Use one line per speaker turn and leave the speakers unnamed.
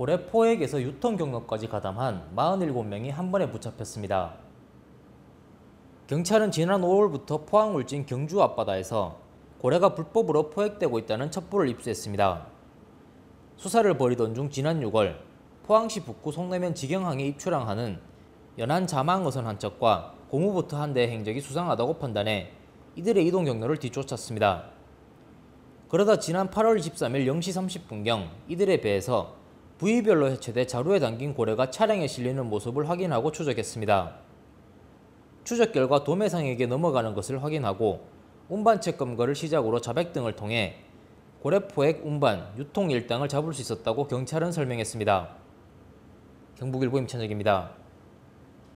고래 포획에서 유통 경로까지 가담한 47명이 한 번에 붙잡혔습니다. 경찰은 지난 5월부터 포항 울진 경주 앞바다에서 고래가 불법으로 포획되고 있다는 첩보를 입수했습니다. 수사를 벌이던 중 지난 6월 포항시 북구 송내면 지경항에 입출항하는 연안 자망어선 한 척과 고무보트 한 대의 행적이 수상하다고 판단해 이들의 이동 경로를 뒤쫓았습니다. 그러다 지난 8월 23일 0시 30분경 이들의 배에서 부위별로 해체돼 자루에 담긴 고래가 차량에 실리는 모습을 확인하고 추적했습니다. 추적 결과 도매상에게 넘어가는 것을 확인하고 운반책 검거를 시작으로 자백 등을 통해 고래포획 운반, 유통 일당을 잡을 수 있었다고 경찰은 설명했습니다. 경북일보 임찬혁입니다.